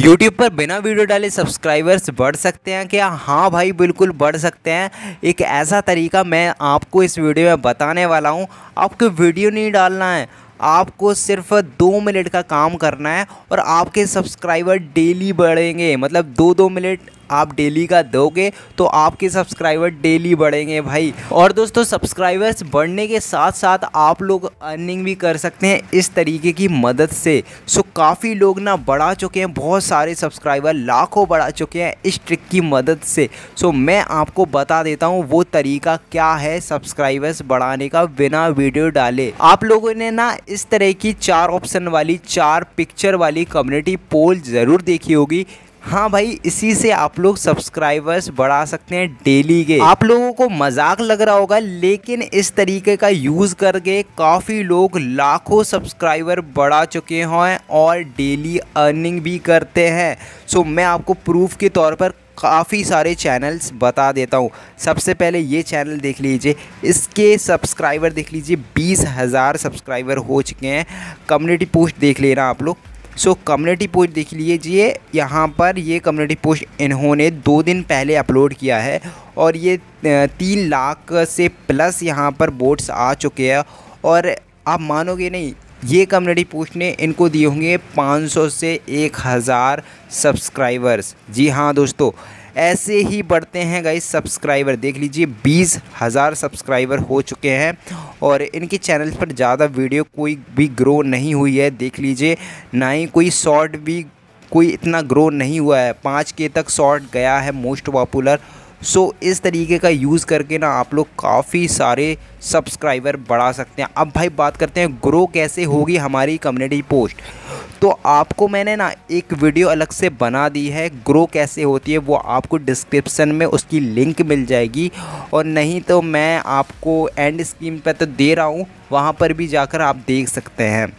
YouTube पर बिना video डाले सब्सक्राइबर्स बढ़ सकते हैं क्या हाँ भाई बिल्कुल बढ़ सकते हैं एक ऐसा तरीका मैं आपको इस वीडियो में बताने वाला हूँ आपको वीडियो नहीं डालना है आपको सिर्फ दो मिनट का काम करना है और आपके सब्सक्राइबर डेली बढ़ेंगे मतलब दो दो मिनट आप डेली का दोगे तो आपके सब्सक्राइबर डेली बढ़ेंगे भाई और दोस्तों सब्सक्राइबर्स बढ़ने के साथ साथ आप लोग अर्निंग भी कर सकते हैं इस तरीके की मदद से सो काफ़ी लोग ना बढ़ा चुके हैं बहुत सारे सब्सक्राइबर लाखों बढ़ा चुके हैं इस ट्रिक की मदद से सो मैं आपको बता देता हूँ वो तरीका क्या है सब्सक्राइबर्स बढ़ाने का बिना वीडियो डाले आप लोगों ने ना इस तरह की चार ऑप्शन वाली चार पिक्चर वाली कम्युनिटी पोल ज़रूर देखी होगी हाँ भाई इसी से आप लोग सब्सक्राइबर्स बढ़ा सकते हैं डेली के आप लोगों को मजाक लग रहा होगा लेकिन इस तरीके का यूज़ करके काफ़ी लोग लाखों सब्सक्राइबर बढ़ा चुके हैं और डेली अर्निंग भी करते हैं सो मैं आपको प्रूफ के तौर पर काफ़ी सारे चैनल्स बता देता हूँ सबसे पहले ये चैनल देख लीजिए इसके सब्सक्राइबर देख लीजिए बीस हज़ार सब्सक्राइबर हो चुके हैं कम्युनिटी पोस्ट देख लेना आप लोग सो कम्युनिटी पोस्ट देख लीजिए यहाँ पर ये कम्युनिटी पोस्ट इन्होंने दो दिन पहले अपलोड किया है और ये तीन लाख से प्लस यहाँ पर बोट्स आ चुके हैं और आप मानोगे नहीं ये कम्युनिटी पोस्ट ने इनको दिए होंगे 500 से 1000 सब्सक्राइबर्स जी हाँ दोस्तों ऐसे ही बढ़ते हैं गई सब्सक्राइबर देख लीजिए बीस हज़ार सब्सक्राइबर हो चुके हैं और इनके चैनल पर ज़्यादा वीडियो कोई भी ग्रो नहीं हुई है देख लीजिए ना ही कोई शॉर्ट भी कोई इतना ग्रो नहीं हुआ है पाँच के तक शॉर्ट गया है मोस्ट पॉपुलर सो so, इस तरीके का यूज़ करके ना आप लोग काफ़ी सारे सब्सक्राइबर बढ़ा सकते हैं अब भाई बात करते हैं ग्रो कैसे होगी हमारी कम्युनिटी पोस्ट तो आपको मैंने ना एक वीडियो अलग से बना दी है ग्रो कैसे होती है वो आपको डिस्क्रिप्सन में उसकी लिंक मिल जाएगी और नहीं तो मैं आपको एंड स्क्रीन पर तो दे रहा हूँ वहाँ पर भी जाकर आप देख सकते हैं